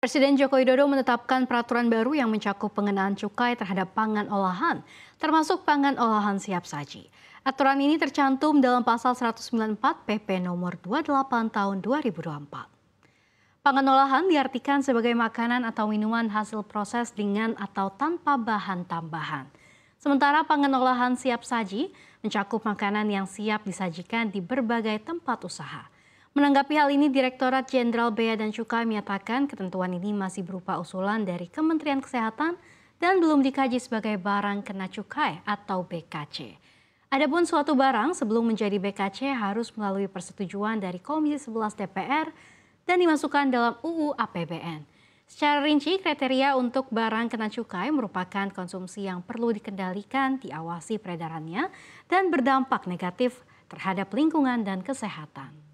Presiden Joko Widodo menetapkan peraturan baru yang mencakup pengenaan cukai terhadap pangan olahan, termasuk pangan olahan siap saji. Aturan ini tercantum dalam pasal 194 PP nomor 28 tahun 2024. Pangan olahan diartikan sebagai makanan atau minuman hasil proses dengan atau tanpa bahan tambahan. Sementara pangan olahan siap saji mencakup makanan yang siap disajikan di berbagai tempat usaha. Menanggapi hal ini, Direktorat Jenderal Bea dan Cukai menyatakan ketentuan ini masih berupa usulan dari Kementerian Kesehatan dan belum dikaji sebagai barang kena cukai atau BKC. Adapun suatu barang sebelum menjadi BKC harus melalui persetujuan dari Komisi 11 DPR dan dimasukkan dalam UU APBN. Secara rinci, kriteria untuk barang kena cukai merupakan konsumsi yang perlu dikendalikan, diawasi peredarannya, dan berdampak negatif terhadap lingkungan dan kesehatan.